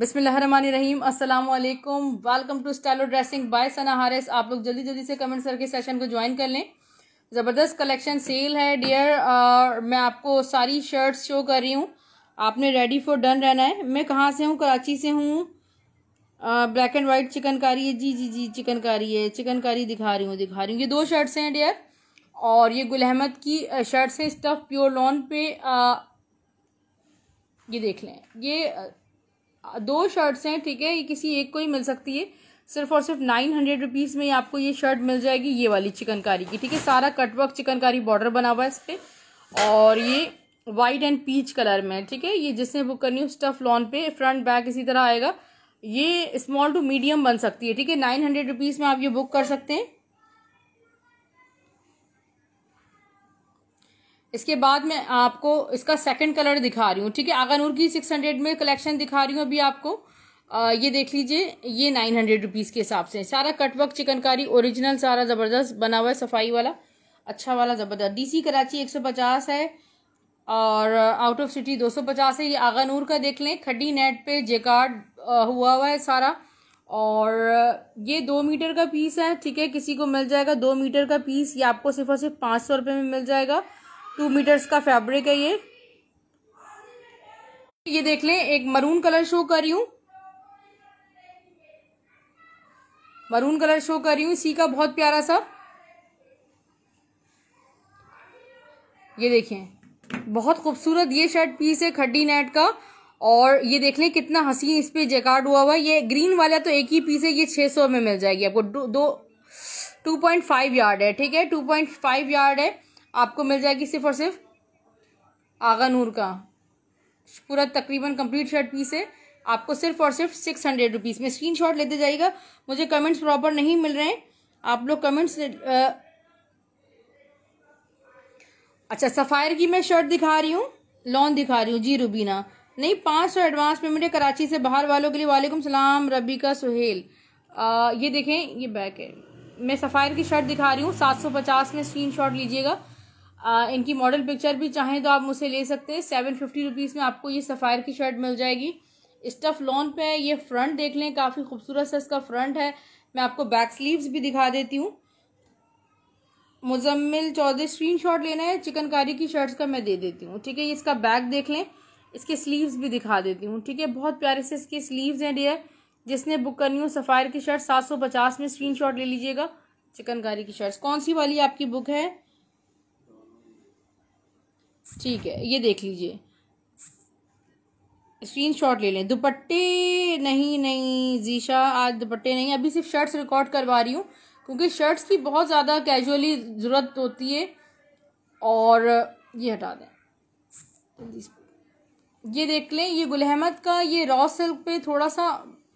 बिसमीम अस्सलाम वालेकुम welcome to Stylo dressing by Sana Haris आप लोग जल्दी जल्दी से कमेंट करके सेशन को ज्वाइन कर लें ज़बरदस्त कलेक्शन सेल है डियर मैं आपको सारी शर्ट्स शो कर रही हूँ आपने रेडी फॉर डन रहना है मैं कहाँ से हूँ कराची से हूँ ब्लैक एंड वाइट चिकनकारी है जी जी जी चिकनकारी है चिकनकारी दिखा रही हूँ दिखा रही हूँ ये दो शर्ट्स हैं डियर और ये गुल अहमद की शर्ट्स हैं स्टफ़ प्योर लॉन पे आ, ये देख लें ये दो शर्ट्स हैं ठीक है ये किसी एक को ही मिल सकती है सिर्फ और सिर्फ नाइन हंड्रेड रुपीज़ में आपको ये शर्ट मिल जाएगी ये वाली चिकनकारी की ठीक है सारा कटवर्क चिकनकारी बॉर्डर बना हुआ है इस पर और ये वाइट एंड पीच कलर में ठीक है ये जिसने बुक करनी हो स्टफ लॉन पे फ्रंट बैक इसी तरह आएगा ये स्मॉल टू मीडियम बन सकती है ठीक है नाइन हंड्रेड रुपीज़ में आप ये बुक कर सकते हैं इसके बाद मैं आपको इसका सेकंड कलर दिखा रही हूँ ठीक है आगानूर की सिक्स हंड्रेड में कलेक्शन दिखा रही हूँ अभी आपको आ, ये देख लीजिए ये नाइन हंड्रेड रुपीज़ के हिसाब से सारा कटवर्क चिकनकारी ओरिजिनल सारा ज़बरदस्त बना हुआ है सफाई वाला अच्छा वाला ज़बरदस्त डीसी कराची एक सौ पचास है और आउट ऑफ सिटी दो सौ पचास है ये आगानूर का देख लें खड्डी नेट पे जेकार्ड हुआ हुआ है सारा और ये दो मीटर का पीस है ठीक है किसी को मिल जाएगा दो मीटर का पीस ये आपको सिर्फ और सिर्फ पाँच सौ रुपये में मिल जाएगा टू मीटर्स का फैब्रिक है ये ये देख लें एक मरून कलर शो कर रही हूं मरून कलर शो कर रही हूं इसी का बहुत प्यारा सा ये देखें बहुत खूबसूरत ये शर्ट पीस है खड्डी नेट का और ये देख लें कितना हसीन इस पर जेकार्ड हुआ हुआ है ये ग्रीन वाला तो एक ही पीस है ये छह सौ में मिल जाएगी आपको दो टू पॉइंट फाइव यार्ड है ठीक है टू पॉइंट फाइव यार्ड है आपको मिल जाएगी सिर्फ और सिर्फ आगा नूर का पूरा तकरीबन कंप्लीट शर्ट पीस है आपको सिर्फ और सिर्फ सिक्स हंड्रेड रुपीज़ में स्क्रीन शॉट लेते जाइएगा मुझे कमेंट्स प्रॉपर नहीं मिल रहे हैं आप लोग कमेंट्स आ... अच्छा सफ़ायर की मैं शर्ट दिखा रही हूँ लॉन दिखा रही हूँ जी रुबीना नहीं पाँच सौ एडवांस पेमेंट है कराची से बाहर वालों के लिए वालेकुम सलाम रबी का सुहेल आ, ये देखें ये बैक है मैं सफ़ायर की शर्ट दिखा रही हूँ सात सौ पचास में स्क्रीन शॉट लीजिएगा आ, इनकी मॉडल पिक्चर भी चाहें तो आप मुझसे ले सकते हैं सेवन फिफ्टी रुपीज़ में आपको ये सफ़ायर की शर्ट मिल जाएगी स्टफ़ लॉन पे है ये फ्रंट देख लें काफ़ी खूबसूरत सा इसका फ्रंट है मैं आपको बैक स्लीव्स भी दिखा देती हूँ मुजम्मिल चौधरी स्क्रीन शॉट लेना है चिकनकारी की शर्ट्स का मैं दे देती हूँ ठीक है इसका बैक देख लें इसके स्लीव्स भी दिखा देती हूँ ठीक है बहुत प्यारे से इसके स्लीव्स हैं डियर जिसने बुक करनी हो सफ़ायर की शर्ट सात सौ पचास में स्क्रीन शॉट ले लीजिएगा चिकनकारी की शर्ट्स कौन सी वाली आपकी बुक है ठीक है ये देख लीजिए स्क्रीनशॉट ले लें दुपट्टे नहीं नहीं जीशा आज दुपट्टे नहीं अभी सिर्फ शर्ट्स रिकॉर्ड करवा रही हूँ क्योंकि शर्ट्स की बहुत ज़्यादा कैजुअली ज़रूरत होती है और ये हटा दें ये देख लें ये गुलहमद का ये रॉ सिल्क पे थोड़ा सा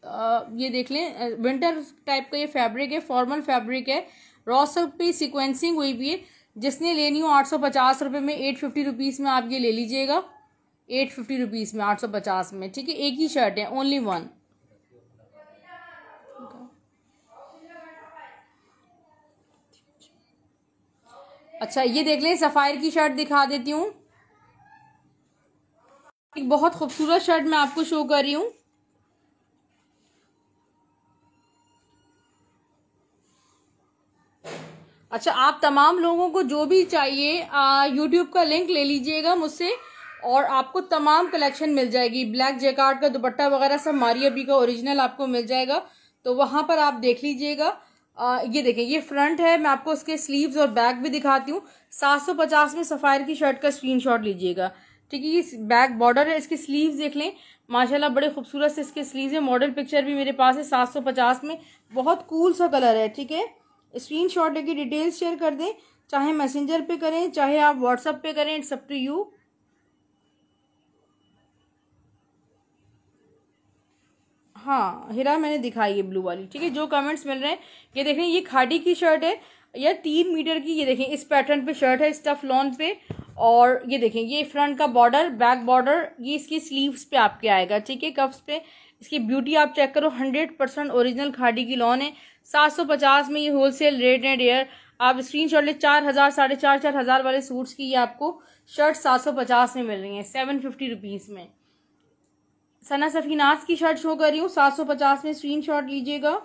आ, ये देख लें विंटर टाइप का ये फैब्रिक है फॉर्मल फैब्रिक है रॉ सिल्क पे सिक्वेंसिंग हुई भी है जिसने लेनी हो आठ सौ पचास रुपये में एट फिफ्टी रुपीज़ में आप ये ले लीजिएगा एट फिफ्टी रुपीज़ में आठ सौ पचास में ठीक है एक ही शर्ट है ओनली वन अच्छा ये देख लें सफ़ायर की शर्ट दिखा देती हूँ एक बहुत खूबसूरत शर्ट मैं आपको शो कर रही हूँ अच्छा आप तमाम लोगों को जो भी चाहिए यूट्यूब का लिंक ले लीजिएगा मुझसे और आपको तमाम कलेक्शन मिल जाएगी ब्लैक जैकार्ड का दुपट्टा वगैरह सब मारिया बी का ओरिजिनल आपको मिल जाएगा तो वहाँ पर आप देख लीजिएगा ये देखें ये फ्रंट है मैं आपको उसके स्लीव्स और बैक भी दिखाती हूँ सात सौ पचास में सफ़ायर की शर्ट का शॉट लीजिएगा ठीक है ये बैक बॉर्डर है इसके स्लीव देख लें माशाला बड़े खूबसूरत से इसके स्लीव है मॉडल पिक्चर भी मेरे पास है सात सौ पचास में बहुत कूल सा कलर है ठीक है स्क्रीनशॉट लेके डिटेल्स शेयर कर दें चाहे मैसेंजर पे करें चाहे आप व्हाट्सएप पे करें इट्स अप टू यू हाँ हिरा मैंने दिखाई है ब्लू वाली ठीक है जो कमेंट्स मिल रहे हैं ये देखें ये खाड़ी की शर्ट है या तीन मीटर की ये देखें इस पैटर्न पे शर्ट है स्टफ लॉन पे और ये देखें ये फ्रंट का बॉर्डर बैक बॉर्डर ये इसकी स्लीव्स पे आपके आएगा ठीक है कफ्स पे इसकी ब्यूटी आप चेक करो हंड्रेड परसेंट ओरिजिनल खाड़ी की लॉन है सात सौ पचास में ये होलसेल रेट एंड एयर आप स्क्रीन शॉट ले चार हज़ार साढ़े चार चार हज़ार वाले सूट्स की ये आपको शर्ट सात सौ पचास में मिल रही है सेवन फिफ्टी रुपीज़ में सना सफीनाज की शर्ट शो कर रही हूँ सात सौ पचास में स्क्रीन शॉट लीजिएगा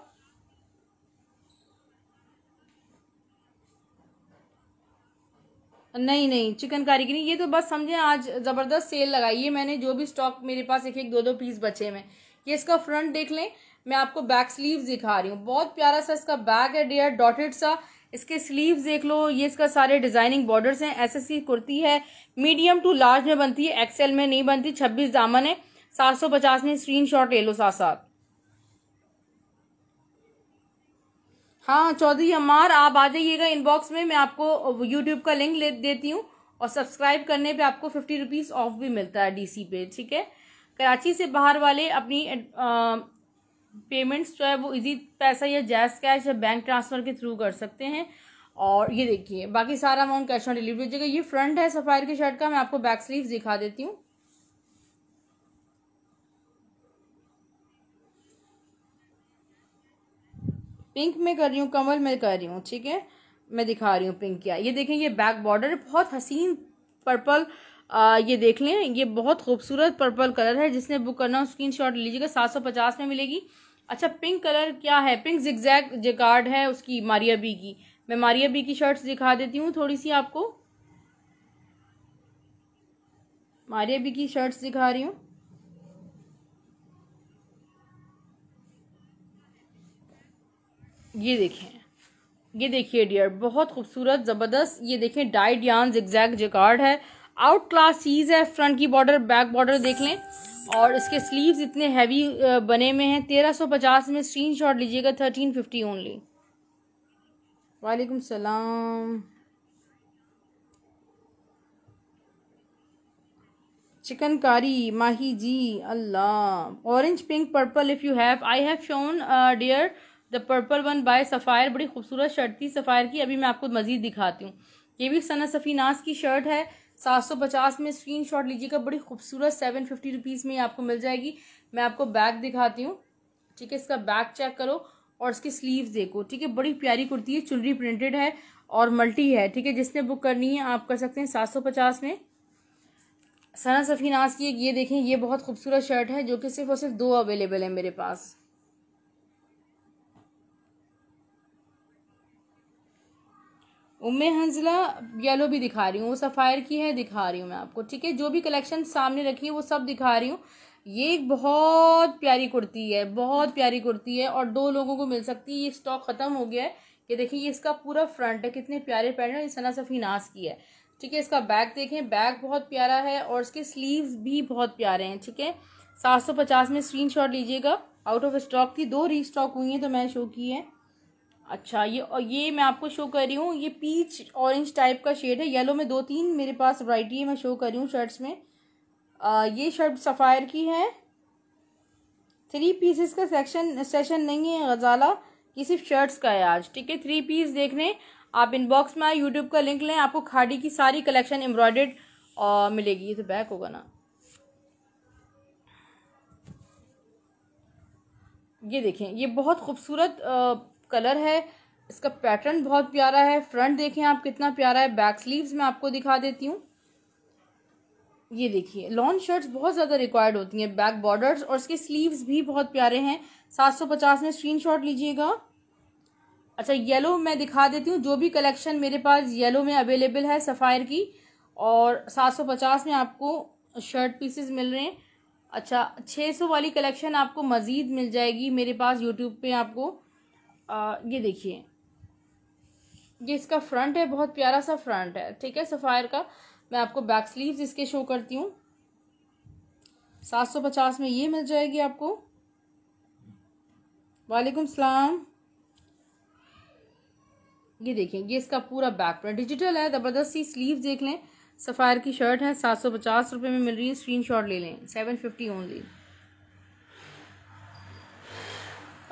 नहीं नहीं चिकन नहीं ये तो बस समझे आज ज़बरदस्त सेल लगाई है मैंने जो भी स्टॉक मेरे पास एक एक दो दो पीस बचे हैं ये इसका फ्रंट देख लें मैं आपको बैक स्लीव दिखा रही हूँ बहुत प्यारा सा इसका बैग है डियर डॉटेड सा इसके स्लीव्स देख लो ये इसका सारे डिजाइनिंग बॉर्डर्स हैं एस कुर्ती है मीडियम टू लार्ज में बनती है एक्सेल में नहीं बनती छब्बीस दामन है सात सौ पचास में स्क्रीन शॉट ले लो साथ साथ हाँ चौधरी अमार आप आ जाइएगा इनबॉक्स में मैं आपको यूट्यूब का लिंक ले देती हूँ और सब्सक्राइब करने पे आपको फिफ्टी रुपीज़ ऑफ भी मिलता है डीसी पे ठीक है कराची से बाहर वाले अपनी आ, पेमेंट्स जो है वो इजी पैसा या जैस कैश या बैंक ट्रांसफ़र के थ्रू कर सकते हैं और ये देखिए बाकी सारा अमाउंट कैश ऑन डिलीवरी जगह ये फ्रंट है सफायर के शर्ट का मैं आपको बैक स्लीव दिखा देती हूँ पिंक में कर रही हूँ कमल में कर रही हूँ ठीक है मैं दिखा रही हूँ पिंक क्या ये देखें ये बैक बॉर्डर बहुत हसीन पर्पल आ, ये देख लें ये बहुत खूबसूरत पर्पल कलर है जिसने बुक करना हो स्क्रीन शॉट लीजिएगा सात सौ पचास में मिलेगी अच्छा पिंक कलर क्या है पिंक जिगजैग जिकार्ड है उसकी मारिया बी की मैं मारिया बी की शर्ट्स दिखा देती हूँ थोड़ी सी आपको मारिया बी की शर्ट्स दिखा रही हूँ ये देखें ये देखिए डियर बहुत खूबसूरत ज़बरदस्त ये देखें डाइड यान जिगजैग जिकार्ड है आउट क्लास चीज़ है फ्रंट की बॉर्डर बैक बॉर्डर देख लें और इसके स्लीव्स इतने हैवी बने में हैं तेरह सौ पचास में स्क्रीन शॉट लीजिएगा थर्टीन फिफ्टी ओनली वालेकुम सलाम चिकनकारी माही जी अल्लाह orange pink purple if you have I have shown dear the purple one by Sapphire बड़ी खूबसूरत शर्ट थी सफ़ायर की अभी मैं आपको मज़ीद दिखाती हूँ ये भी सना सफ़ीनास की शर्ट है सात सौ पचास में स्क्रीन शॉट लीजिएगा बड़ी खूबसूरत सेवन फिफ्टी रुपीज़ में आपको मिल जाएगी मैं आपको बैग दिखाती हूँ ठीक है इसका बैग चेक करो और इसकी स्लीव्स देखो ठीक है बड़ी प्यारी कुर्ती है चुनरी प्रिंटेड है और मल्टी है ठीक है जिसने बुक करनी है आप कर सकते हैं सात सौ पचास में सना सफीनाज की एक ये देखें ये बहुत खूबसूरत शर्ट है जो कि सिर्फ और सिर्फ दो अवेलेबल है मेरे पास उम्मे हंजला येलो भी दिखा रही हूँ वो सफ़ायर की है दिखा रही हूँ मैं आपको ठीक है जो भी कलेक्शन सामने रखी है वो सब दिखा रही हूँ ये एक बहुत प्यारी कुर्ती है बहुत प्यारी कुर्ती है और दो लोगों को मिल सकती है ये स्टॉक ख़त्म हो गया है ये देखिए ये इसका पूरा फ्रंट है कितने प्यारे पैटर्न ये सना सफीनास की है ठीक है इसका बैग देखें बैग बहुत प्यारा है और इसके स्लीव्स भी बहुत प्यारे हैं ठीक है सात सौ पचास में स्क्रीन शॉट लीजिएगा आउट ऑफ स्टॉक थी दो री स्टॉक हुई हैं तो मैं शो की है अच्छा ये और ये मैं आपको शो कर रही हूँ ये पीच ऑरेंज टाइप का शेड है येलो में दो तीन मेरे पास वराइटी है मैं शो कर रही हूँ शर्ट्स में आ, ये शर्ट सफ़ायर की है थ्री पीसेस का सेक्शन सेशन नहीं है गजाला ये सिर्फ शर्ट्स का है आज ठीक है थ्री पीस देख लें आप इनबॉक्स में आए यूट्यूब का लिंक लें आपको खाड़ी की सारी कलेक्शन एम्ब्रॉयड मिलेगी ये तो बैक होगा ना ये देखें ये बहुत खूबसूरत कलर है इसका पैटर्न बहुत प्यारा है फ्रंट देखें आप कितना प्यारा है बैक स्लीव्स में आपको दिखा देती हूँ ये देखिए लॉन्ग शर्ट्स बहुत ज़्यादा रिक्वायर्ड होती हैं बैक बॉर्डर्स और इसके स्लीव्स भी बहुत प्यारे हैं सात सौ पचास में स्क्रीनशॉट लीजिएगा अच्छा येलो मैं दिखा देती हूँ जो भी कलेक्शन मेरे पास येलो में अवेलेबल है सफ़ायर की और सात सौ पचास में आपको शर्ट पीसेस मिल रहे हैं अच्छा छः सौ वाली कलेक्शन आपको मज़ीद मिल जाएगी मेरे पास यूट्यूब पर आपको ये देखिए ये इसका फ्रंट है बहुत प्यारा सा फ्रंट है ठीक है सफ़ायर का मैं आपको बैक स्लीव्स इसके शो करती हूँ सात सौ पचास में ये मिल जाएगी आपको वालेकुम सलाम ये देखिए ये इसका पूरा बैक प्रिंट डिजिटल है ज़बरदस्त सी स्लीव देख लें सफ़ायर की शर्ट है सात सौ पचास रुपये में मिल रही है स्क्रीन शॉट ले लें सेवन फिफ्टी ओनली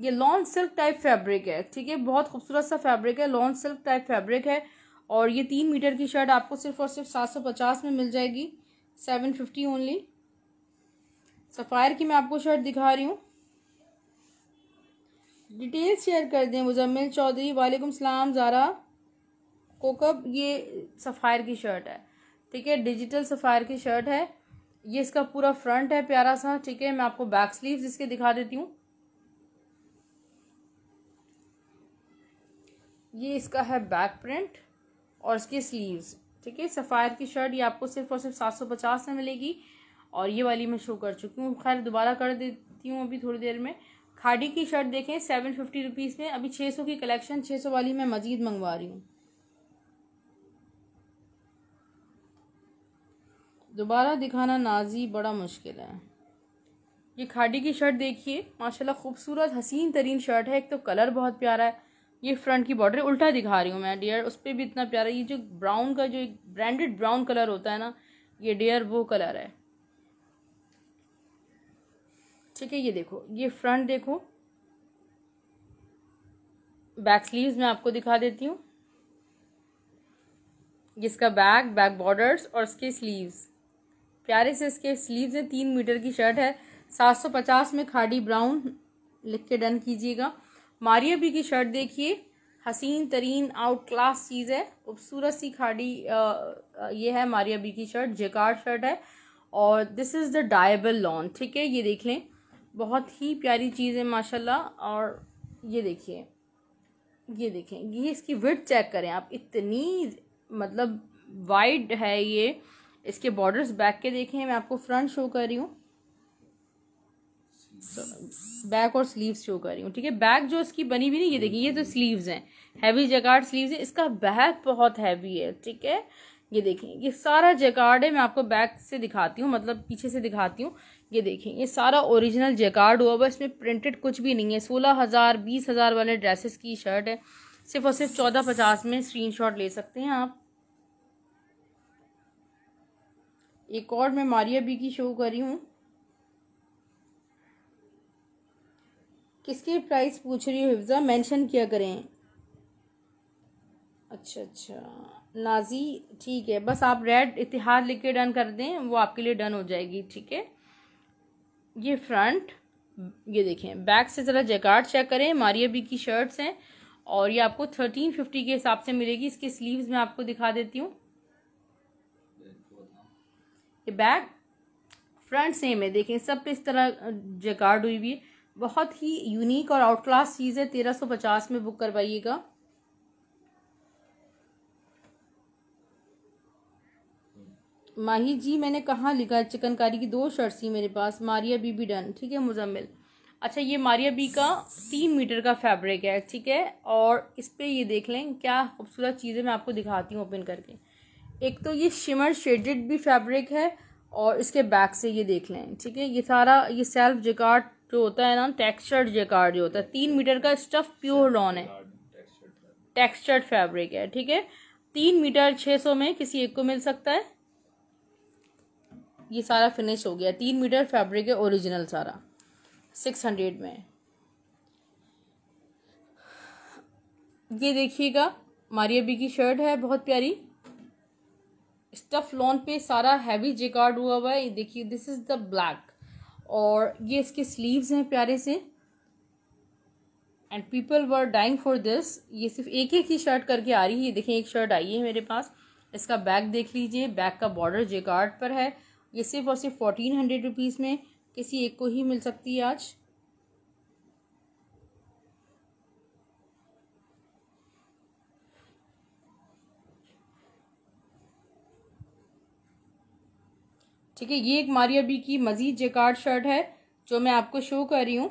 ये लॉन्ग सिल्क टाइप फैब्रिक है ठीक है बहुत खूबसूरत सा फैब्रिक है लॉन्ग सिल्क टाइप फैब्रिक है और ये तीन मीटर की शर्ट आपको सिर्फ और सिर्फ सात सौ पचास में मिल जाएगी सेवन फिफ्टी ओनली सफ़ायर की मैं आपको शर्ट दिखा रही हूँ डिटेल्स शेयर कर दें मुजम्मिल चौधरी वालेकुम सलाम ज़ारा कोकब ये सफ़ायर की शर्ट है ठीक है डिजिटल सफ़ायर की शर्ट है ये इसका पूरा फ्रंट है प्यारा सा ठीक है मैं आपको बैक स्लीव्स इसके दिखा देती हूँ ये इसका है बैक प्रिंट और इसकी स्लीव्स ठीक है सफ़ायर की शर्ट ये आपको सिर्फ और सिर्फ सात सौ पचास में मिलेगी और ये वाली मैं शो कर चुकी हूँ खैर दोबारा कर देती हूँ अभी थोड़ी देर में खाड़ी की शर्ट देखें सेवन फिफ्टी रुपीज़ में अभी छः सौ की कलेक्शन छः सौ वाली मैं मज़ीद मंगवा रही हूँ दोबारा दिखाना नाजी बड़ा मुश्किल है ये खाड़ी की शर्ट देखिए माशाल्लाह खूबसूरत हसीन तरीन शर्ट है एक तो कलर बहुत प्यारा है ये फ्रंट की बॉर्डर उल्टा दिखा रही हूँ मैं डियर उस पर भी इतना प्यारा ये जो ब्राउन का जो ब्रांडेड ब्राउन कलर होता है ना ये डियर वो कलर है ठीक है ये देखो ये फ्रंट देखो बैक स्लीव्स मैं आपको दिखा देती हूँ इसका बैक बैक बॉर्डर्स और इसके स्लीव्स प्यारे से इसके स्लीव्स हैं तीन मीटर की शर्ट है सात सौ पचास में खाड़ी ब्राउन लिख के डन कीजिएगा मारिया बी की शर्ट देखिए हसीन तरीन आउट क्लास चीज़ है खूबसूरत सी खाड़ी ये है मारिया बी की शर्ट जेकार शर्ट है और this is the dyeable lawn ठीक है ये देख लें बहुत ही प्यारी चीज़ है माशाल्लाह और ये देखिए ये देखें ये इसकी विथ चेक करें आप इतनी मतलब वाइड है ये इसके बॉर्डर्स बैक के देखें मैं आपको फ्रंट शो कर रही हूँ बैक और स्लीव्स शो कर रही हूँ ठीक है बैक जो इसकी बनी हुई नहीं ये देखिए ये तो स्लीव्स हैं हैवी जकार्ड स्लीव्स है इसका बैक बहुत हैवी है ठीक है ये देखें ये सारा जकार्ड है मैं आपको बैक से दिखाती हूँ मतलब पीछे से दिखाती हूँ ये देखें ये सारा ओरिजिनल जैकार्ड हुआ हुआ इसमें प्रिंटेड कुछ भी नहीं है सोलह हज़ार बीस हज़ार वाले ड्रेसेस की शर्ट है सिर्फ और सिर्फ चौदह पचास में स्क्रीनशॉट ले सकते हैं आप एक और मैं मारिया बी की शो कर रही हूँ किसकी प्राइस पूछ रही हो हिफ्ज़ा मेंशन किया करें अच्छा अच्छा नाजी ठीक है बस आप रेड इतिहाद लिख के डन कर दें वो आपके लिए डन हो जाएगी ठीक है ये फ्रंट ये देखें बैक से ज़रा जैकार्ड चेक करें मारिया बी की शर्ट्स हैं और ये आपको थर्टीन फिफ्टी के हिसाब से मिलेगी इसके स्लीव्स मैं आपको दिखा देती हूँ ये बैक फ्रंट सेम है देखें सब पे इस तरह जैकार्ड हुई हुई है बहुत ही यूनिक और आउटलास्ट चीज़ है तेरह सौ पचास में बुक करवाइएगा माही जी मैंने कहाँ लिखा चिकनकारी की दो शर्ट सी मेरे पास मारिया बीबी डन ठीक है मुजम्मिल अच्छा ये मारिया बी का तीन मीटर का फैब्रिक है ठीक है और इस पर ये देख लें क्या खूबसूरत चीज़ें मैं आपको दिखाती हूँ ओपन करके एक तो ये शिमर शेडेड भी फैब्रिक है और इसके बैक से ये देख लें ठीक है ये सारा ये सेल्फ जिकार्ड जो होता है ना टेक्सचर्ड जेकार्ड जो होता है तीन मीटर का स्टफ प्योर लॉन है टेक्सचर्ड फैब्रिक है ठीक है तीन मीटर छः सौ में किसी एक को मिल सकता है ये सारा फिनिश हो गया तीन मीटर फैब्रिक है ओरिजिनल सारा सिक्स हंड्रेड में ये देखिएगा मारिया बी की शर्ट है बहुत प्यारी स्टफ लॉन पे सारा हैवी जेकार्ड हुआ हुआ है ये देखिए दिस इज़ द ब्लैक और ये इसके स्लीव्स हैं प्यारे से and people were dying for this ये सिर्फ एक एक ही शर्ट करके आ रही है देखें एक शर्ट आई है मेरे पास इसका बैग देख लीजिए बैग का बॉर्डर जेकार्ड पर है ये सिर्फ और सिर्फ फोर्टीन हंड्रेड रुपीज़ में किसी एक को ही मिल सकती है आज ठीक है ये एक मारिया बी की मज़ीद जेकार्ड शर्ट है जो मैं आपको शो कर रही हूँ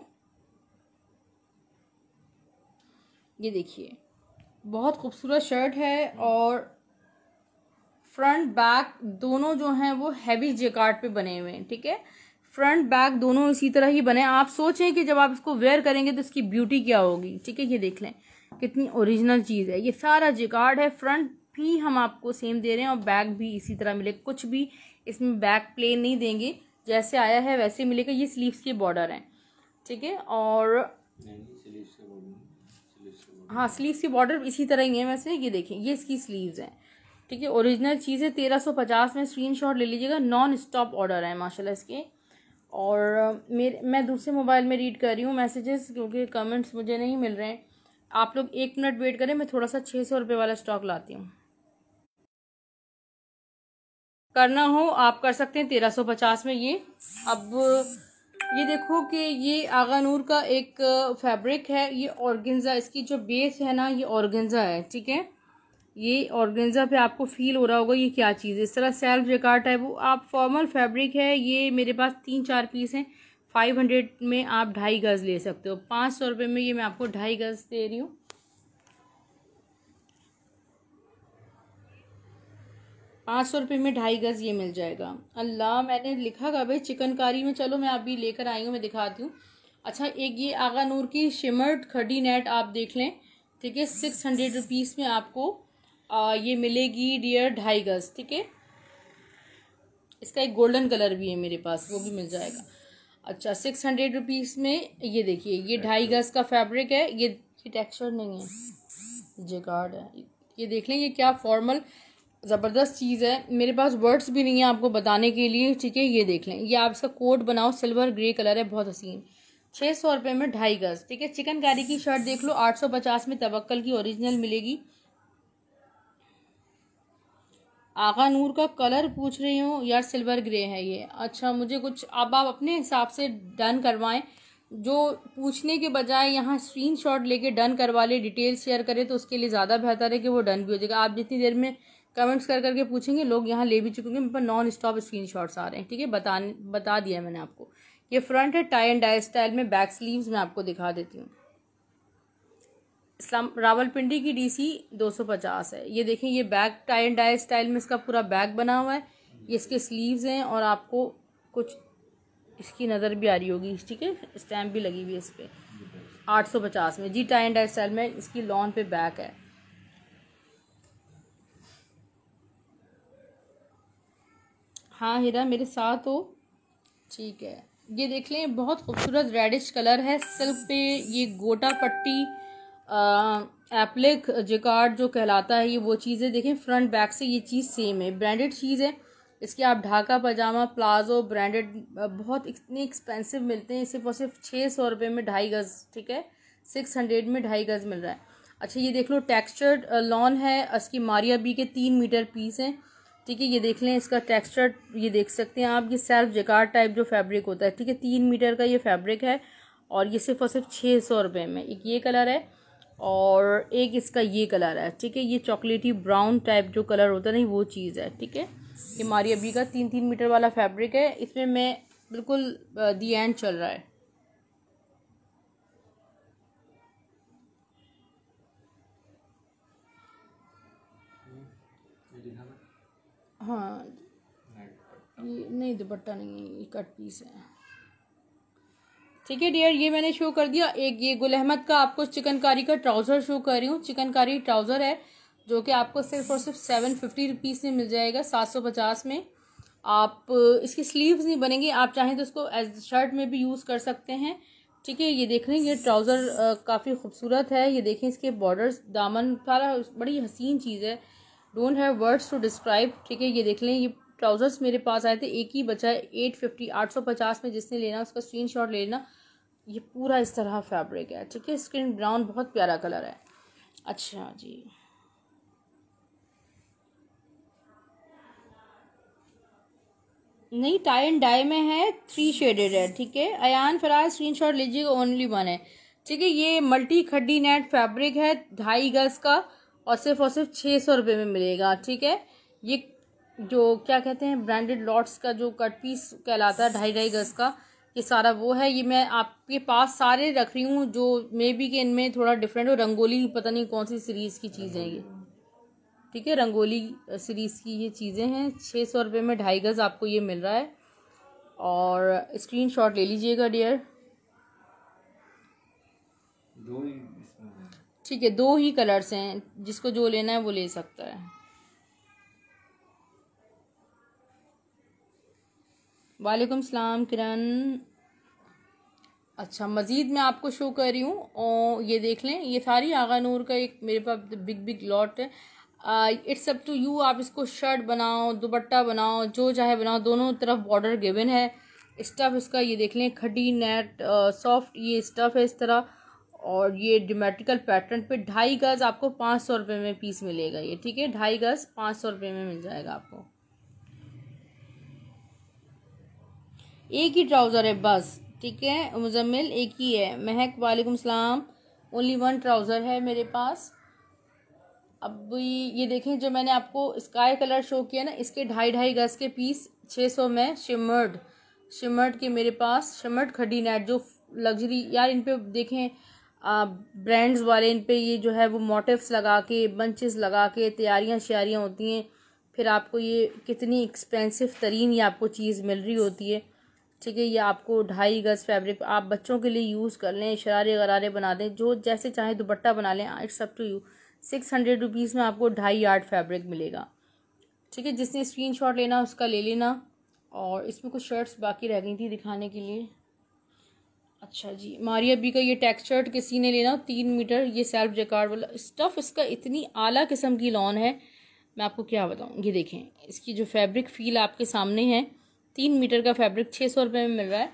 ये देखिए बहुत खूबसूरत शर्ट है और फ्रंट बैक दोनों जो हैं वो हैवी जेकार्ड पे बने हुए हैं ठीक है फ्रंट बैक दोनों इसी तरह ही बने आप सोचें कि जब आप इसको वेयर करेंगे तो इसकी ब्यूटी क्या होगी ठीक है ये देख लें कितनी ओरिजिनल चीज़ है ये सारा जेकार्ड है फ्रंट भी हम आपको सेम दे रहे हैं और बैक भी इसी तरह मिले कुछ भी इसमें बैक प्लेन नहीं देंगे जैसे आया है वैसे मिलेगा ये स्लीव्स के बॉर्डर हैं ठीक है और हाँ स्लीव्स के बॉर्डर इसी तरह ही है वैसे ये देखें ये इसकी स्लीव्स हैं ठीक है ओरिजिनल चीज़ है तेरह सौ पचास में शॉट ले लीजिएगा नॉन स्टॉप ऑर्डर है माशाला इसके और मेरे मैं दूसरे मोबाइल में रीड कर रही हूँ मैसेजेस क्योंकि कमेंट्स मुझे नहीं मिल रहे हैं आप लोग एक मिनट वेट करें मैं थोड़ा सा छः सौ रुपये वाला स्टॉक लाती हूँ करना हो आप कर सकते हैं तेरह सौ पचास में ये अब ये देखो कि ये आगा नूर का एक फैब्रिक है ये ऑर्गेंजा इसकी जो बेस है ना ये ऑर्गेंजा है ठीक है ये ऑर्गेंजा पे आपको फील हो रहा होगा ये क्या चीज़ है इस तरह सेल्फ रिकार्ट है वो आप फॉर्मल फैब्रिक है ये मेरे पास तीन चार पीस हैं फाइव हंड्रेड में आप ढाई गज़ ले सकते हो पाँच सौ रुपये में ये मैं आपको ढाई गज़ दे रही हूँ पाँच सौ रुपये में ढाई गज़ ये मिल जाएगा अल्लाह मैंने लिखा था भाई चिकनकारी में चलो मैं अभी लेकर आई हूँ मैं दिखाती हूँ अच्छा एक ये आगा नूर की शिमर्ड खडी नेट आप देख लें ठीक है सिक्स हंड्रेड रुपीज़ में आपको आ, ये मिलेगी डियर ढाई गज़ ठीक है इसका एक गोल्डन कलर भी है मेरे पास वो भी मिल जाएगा अच्छा सिक्स हंड्रेड रुपीज़ में ये देखिए ये ढाई गज़ का फैब्रिक है ये ये टेक्सचर नहीं है जिगार्ड है ये देख लें ये क्या फॉर्मल ज़बरदस्त चीज़ है मेरे पास वर्ड्स भी नहीं है आपको बताने के लिए ठीक है ये देख लें ये आप इसका कोट बनाओ सिल्वर ग्रे कलर है बहुत हसीन छः सौ रुपये में ढाई गज़ ठीक है चिकन कैरी की शर्ट देख लो आठ सौ पचास में तवक्ल की ओरिजिनल मिलेगी आगा नूर का कलर पूछ रही हूँ यार सिल्वर ग्रे है ये अच्छा मुझे कुछ अब आप अपने हिसाब से डन करवाएं जो पूछने के बजाय यहाँ स्क्रीन शॉट लेके डन करवा ले डिटेल शेयर करें तो उसके लिए ज़्यादा बेहतर है कि वो डन भी हो जाएगा आप जितनी देर में कमेंट्स कर करके पूछेंगे लोग यहाँ ले भी चुके हैं मेरे पर नॉन स्टॉप स्क्रीन आ रहे हैं ठीक है बता बता दिया मैंने आपको ये फ्रंट है टाई एंड डाई स्टाइल में बैक स्लीव्स मैं आपको दिखा देती हूँ इस्लाम रावलपिंडी की डीसी 250 है ये देखें ये back tie and dye style में इसका पूरा बैक बना हुआ है ये इसके स्लीव्स हैं और आपको कुछ इसकी नज़र भी आ रही होगी ठीक है स्टैम्प भी लगी हुई है इस पर आठ में जी टाई एंड डाई स्टाइल में इसकी लॉन पे बैक है हाँ हिरा मेरे साथ हो ठीक है ये देख लें बहुत खूबसूरत रेडिश कलर है सिल्क पे ये गोटा पट्टी एप्लिक जिकार्ड जो कहलाता है ये वो चीज़ें देखें फ्रंट बैक से ये चीज़ सेम है ब्रांडेड चीज़ है इसके आप ढाका पजामा प्लाजो ब्रांडेड बहुत इतने एक्सपेंसिव मिलते हैं सिर्फ और सिर्फ छः सौ रुपये में ढाई गज़ ठीक है सिक्स हंड्रेड में ढाई गज़ मिल रहा है अच्छा ये देख लो टेक्स्चर्ड लॉन है इसकी मारिया बी के तीन मीटर पीस हैं ठीक है ये देख लें इसका टेक्सचर ये देख सकते हैं आप ये सेल्फ जेकार टाइप जो फैब्रिक होता है ठीक है तीन मीटर का ये फैब्रिक है और ये सिर्फ और सिर्फ छः सौ रुपये में एक ये कलर है और एक इसका ये कलर है ठीक है ये चॉकलेटी ब्राउन टाइप जो कलर होता है नहीं वो चीज़ है ठीक है ये मारी अभी का तीन तीन मीटर वाला फैब्रिक है इसमें मैं बिल्कुल दी एंड चल रहा है हाँ ये नहीं दुपट्टा नहीं ये कट पीस है ठीक है डियर ये मैंने शो कर दिया एक ये गुल अहमद का आपको चिकनकारी का ट्राउज़र शो कर रही हूँ चिकनकारी ट्राउज़र है जो कि आपको सिर्फ और सिर्फ सेवन फिफ्टी रुपीज़ में मिल जाएगा सात सौ पचास में आप इसकी स्लीव्स नहीं बनेंगे आप चाहें तो इसको एज शर्ट में भी यूज़ कर सकते हैं ठीक है ये देख लें ये ट्राउज़र काफ़ी खूबसूरत है ये देखें इसके बॉर्डर्स दामन सारा बड़ी हसीन चीज़ है don't have words to describe ठीक है ये देख लें ये ट्राउज़र्स मेरे पास आए थे एक ही बचा है एट फिफ्टी आठ सौ पचास में जिसने लेना उसका स्क्रीन शॉट ले लेना ये पूरा इस तरह फैब्रिक है ठीक है स्क्रीन ब्राउन बहुत प्यारा कलर है अच्छा जी नहीं टाई एंड डाई में है थ्री शेडेड है ठीक है अयान फराज शॉट लीजिएगा ओनली वन है ठीक है ये मल्टी खड्डी नेट फैब्रिक है ढाई गज का और सिर्फ और सिर्फ छः सौ रुपये में मिलेगा ठीक है ये जो क्या कहते हैं ब्रांडेड लॉट्स का जो कट पीस कहलाता है ढाई ढाई गज का ये सारा वो है ये मैं आपके पास सारे रख रही हूँ जो मे बी के इनमें थोड़ा डिफरेंट हो रंगोली पता नहीं कौन सी सीरीज़ की चीज़ें है ये ठीक है रंगोली सीरीज़ की ये चीज़ें हैं छः सौ रुपये में ढाई गज़ आपको ये मिल रहा है और स्क्रीन शॉट ले लीजिएगा डियर ठीक है दो ही कलर्स हैं जिसको जो लेना है वो ले सकता है वालेकुम सलाम किरण अच्छा मज़ीद मैं आपको शो कर रही हूँ और ये देख लें ये सारी आगा नूर का एक मेरे पास बिग बिग लॉट है इट्स अप टू यू आप इसको शर्ट बनाओ दुपट्टा बनाओ जो चाहे बनाओ दोनों तरफ बॉर्डर गिवन है स्टफ़ इसका ये देख लें खड्डी नेट सॉफ्ट ये स्टफ़ है इस तरह और ये डिमेट्रिकल पैटर्न पे ढाई गज़ आपको पाँच सौ रुपये में पीस मिलेगा ये ठीक है ढाई गज़ पाँच सौ रुपये में मिल जाएगा आपको एक ही ट्राउज़र है बस ठीक है मुजम्मिल एक ही है महक वालेकुम सलाम ओनली वन ट्राउज़र है मेरे पास अब ये देखें जो मैंने आपको स्काई कलर शो किया ना इसके ढाई ढाई गज के पीस छः सौ में शिमर्ड शिमर्ड के मेरे पास शिमर्ड खडी नेट जो लग्जरी यार इन पे देखें ब्रांड्स वाले इन पे ये जो है वो मोटिव्स लगा के बंचेस लगा के तैयारियाँ श्यारियाँ होती हैं फिर आपको ये कितनी एक्सपेंसिव तरीन ये आपको चीज़ मिल रही होती है ठीक है ये आपको ढाई गज़ फैब्रिक आप बच्चों के लिए यूज़ कर लें शरारे गरारे बना दें जो जैसे चाहे दुपट्टा बना लें it's up to you six hundred rupees में आपको ढाई आर्ट फैब्रिक मिलेगा ठीक है जिसने स्क्रीन शॉट लेना उसका ले लेना और इसमें कुछ शर्ट्स बाकी रह गई थी दिखाने के लिए अच्छा जी मारिया बी का ये टेक्सचर्ड किसी ने लेना तीन मीटर ये सेल्फ जेकार्ड वाला स्टफ़ इसका इतनी आला किस्म की लॉन है मैं आपको क्या बताऊँ ये देखें इसकी जो फैब्रिक फील आपके सामने है तीन मीटर का फैब्रिक छः सौ रुपये में मिल रहा है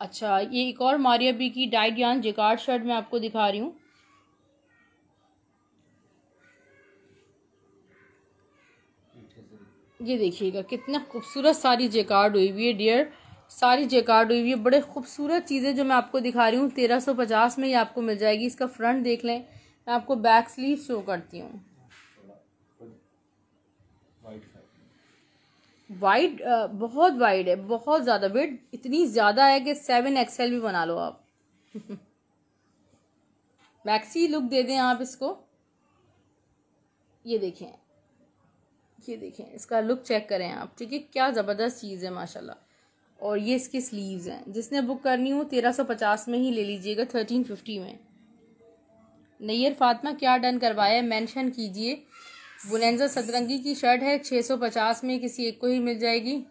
अच्छा ये एक और मारिया बी की डाइट यान जेकार्ड शर्ट मैं आपको दिखा रही हूँ ये देखिएगा कितना खूबसूरत सारी जेकार्ड हुई हुई है डियर सारी जेकार्ड हुई हुई है बड़े खूबसूरत चीज़ें जो मैं आपको दिखा रही हूँ तेरह सौ पचास में ये आपको मिल जाएगी इसका फ्रंट देख लें मैं आपको बैक स्लीव शो करती हूँ वाइड बहुत वाइड है बहुत ज़्यादा वेट इतनी ज़्यादा है कि सेवन एक्सएल भी बना लो आप मैक्सी लुक दे दें आप इसको ये देखें ये देखें इसका लुक चेक करें आप ठीक है क्या ज़बरदस्त चीज़ है माशाल्लाह और ये इसके स्लीव्स हैं जिसने बुक करनी हो तेरह सौ पचास में ही ले लीजिएगा थर्टीन फिफ्टी में नैयर फातमा क्या डन करवाया है मैंशन कीजिए बुलेंजा सतरंगी की शर्ट है छः सौ पचास में किसी एक को ही मिल जाएगी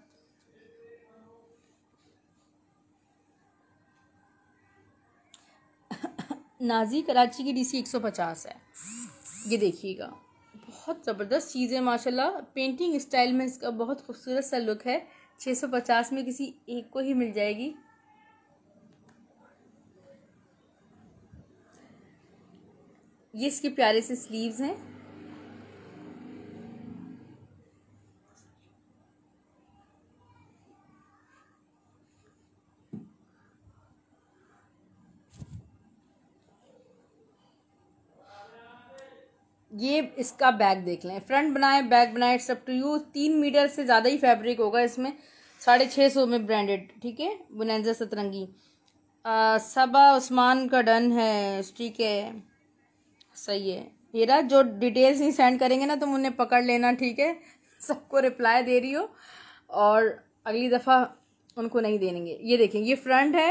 नाजी कराची की डीसी एक सौ पचास है ये देखिएगा बहुत ज़बरदस्त चीज़ है माशाल्लाह पेंटिंग स्टाइल में इसका बहुत खूबसूरत सा लुक है छः सौ पचास में किसी एक को ही मिल जाएगी ये इसके प्यारे से स्लीव्स हैं ये इसका बैग देख लें फ्रंट बनाए बैक बनाए इट्स अप टू यू तीन मीटर से ज़्यादा ही फैब्रिक होगा इसमें साढ़े छः सौ में ब्रांडेड ठीक है बुनैजा सतरंगी सबा उस्मान का डन है ठीक है सही है हेरा जो डिटेल्स नहीं सेंड करेंगे ना तुम उन्हें पकड़ लेना ठीक है सबको रिप्लाई दे रही हो और अगली दफ़ा उनको नहीं देंगे ये देखें ये फ्रंट है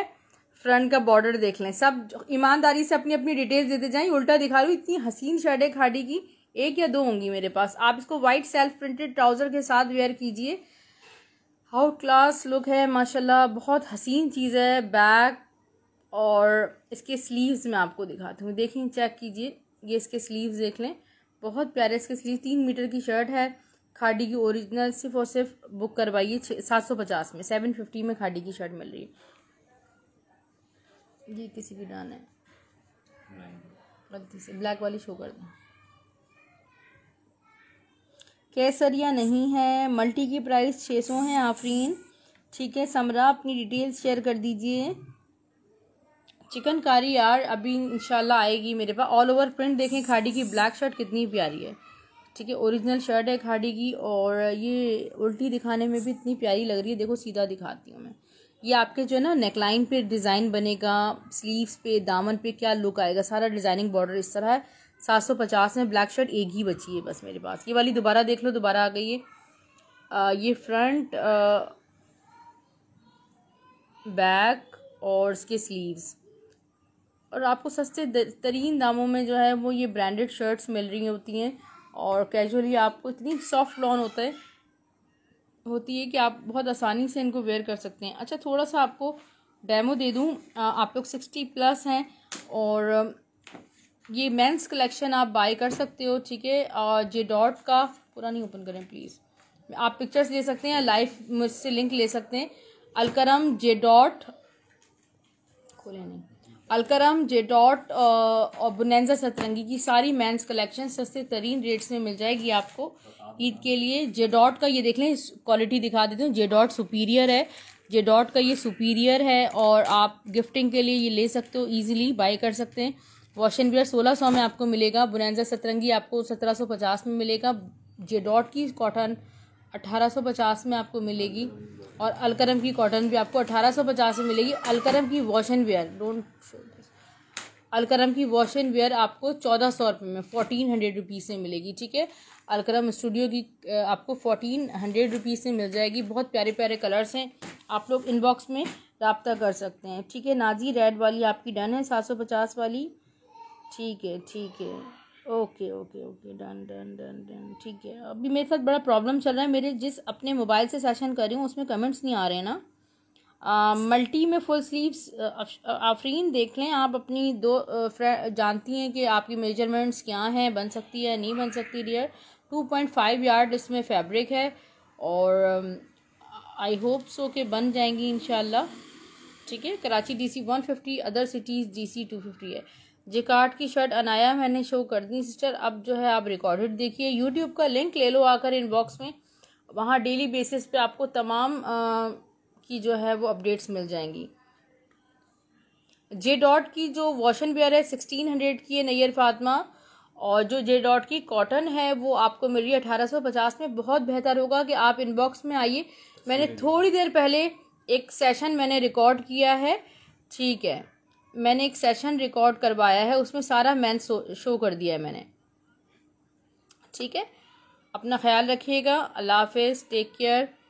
फ्रंट का बॉर्डर देख लें सब ईमानदारी से अपनी अपनी डिटेल्स देते जाएं उल्टा दिखा रही इतनी हसीन शर्ट है खाड़ी की एक या दो होंगी मेरे पास आप इसको वाइट सेल्फ प्रिंटेड ट्राउज़र के साथ वेयर कीजिए हाउ क्लास लुक है माशाल्लाह बहुत हसीन चीज़ है बैक और इसके स्लीव्स में आपको दिखाती हूँ देखें चेक कीजिए ये इसके स्लीव्स देख लें बहुत प्यारे इसके स्लीव तीन मीटर की शर्ट है खाड़ी की ओरिजिनल सिर्फ और सिर्फ बुक करवाइए छः सात सौ पचास में सेवन फिफ्टी में खाड़ी की शर्ट मिल रही है ये किसी की डाने है गलती से ब्लैक वाली शो कर दें केसरिया नहीं है मल्टी की प्राइस छः सौ है आफरीन ठीक है समरा अपनी डिटेल्स शेयर कर दीजिए चिकन कारी यार अभी इन आएगी मेरे पास ऑल ओवर प्रिंट देखें खाड़ी की ब्लैक शर्ट कितनी प्यारी है ठीक है ओरिजिनल शर्ट है खाड़ी की और ये उल्टी दिखाने में भी इतनी प्यारी लग रही है देखो सीधा दिखाती हूँ मैं ये आपके जो है ना नेकलाइन पे डिज़ाइन बनेगा स्लीव्स पे दामन पे क्या लुक आएगा सारा डिज़ाइनिंग बॉर्डर इस तरह है सात सौ पचास में ब्लैक शर्ट एक ही बची है बस मेरे पास ये वाली दोबारा देख लो दोबारा आ गई है ये फ्रंट बैक और इसके स्लीव्स और आपको सस्ते तरीन दामों में जो है वो ये ब्रांडेड शर्ट्स मिल रही होती हैं और कैजुअली आपको इतनी सॉफ्ट लॉन होता है होती है कि आप बहुत आसानी से इनको वेयर कर सकते हैं अच्छा थोड़ा सा आपको डेमो दे दूँ आप लोग सिक्सटी प्लस हैं और ये मेंस कलेक्शन आप बाय कर सकते हो ठीक है जे डॉट का पूरा नहीं ओपन करें प्लीज़ आप पिक्चर्स ले सकते हैं लाइव मुझसे लिंक ले सकते हैं अलकरम जे डॉट खोले नहीं अलकरम जेडॉट और बुनैजा सतरंगी की सारी मैंस कलेक्शन सस्ते तरीन रेट्स में मिल जाएगी आपको ईद के लिए जेडॉट का ये देख लें क्वालिटी दिखा देती हूँ जेडॉट सुपीरियर है जेडॉट का ये सुपीरियर है और आप गिफ्टिंग के लिए ये ले सकते हो ईजिली बाई कर सकते हैं वॉश एंड सोलह सौ में आपको मिलेगा बुनैजा सतरंगी आपको सत्रह सौ पचास में मिलेगा जेडॉट की कॉटन अठारह सौ पचास में आपको मिलेगी और अलकरम की कॉटन भी आपको अठारह सौ पचास में मिलेगी अलकरम की wash and wear don't show this Alkaram की वॉश एंड वेयर आपको चौदह सौ रुपये में फोटीन हंड्रेड रुपीज़ में मिलेगी ठीक है अलकरम स्टूडियो की आपको फोटीन हंड्रेड रुपीज़ में मिल जाएगी बहुत प्यारे प्यारे कलर्स हैं आप लोग इनबॉक्स में रबता कर सकते हैं ठीक है नाजी रेड वाली आपकी डन है सात सौ पचास वाली ठीक है ठीक है okay okay okay done done done done ठीक है अभी मेरे साथ बड़ा प्रॉब्लम चल रहा है मेरे जिस अपने मोबाइल से सेशन कर रही हूँ उसमें कमेंट्स नहीं आ रहे हैं ना आ, मल्टी में फुल स्लीव्स आफरीन देख लें आप अपनी दो जानती हैं कि आपकी मेजरमेंट्स क्या हैं बन सकती है नहीं बन सकती dear two point five yard इसमें फैब्रिक है और आई होप सो के बन जाएंगी इन ठीक है Karachi DC fifty other cities DC fifty है जिकार्ड की शर्ट अनाया मैंने शो कर दी सिस्टर अब जो है आप रिकॉर्डेड देखिए यूट्यूब का लिंक ले लो आकर इनबॉक्स में वहाँ डेली बेसिस पे आपको तमाम आ, की जो है वो अपडेट्स मिल जाएंगी जे डॉट की जो वॉशन बियर है सिक्सटीन हंड्रेड की है नैयर फातमा और जो जे डॉट की कॉटन है वो आपको मिल रही है अठारह सौ पचास में बहुत बेहतर होगा कि आप इनबॉक्स में आइए मैंने थोड़ी देर पहले एक सेशन मैंने रिकॉर्ड किया है ठीक है मैंने एक सेशन रिकॉर्ड करवाया है उसमें सारा मैन शो कर दिया है मैंने ठीक है अपना ख्याल रखिएगा अल्लाह हाफिज टेक केयर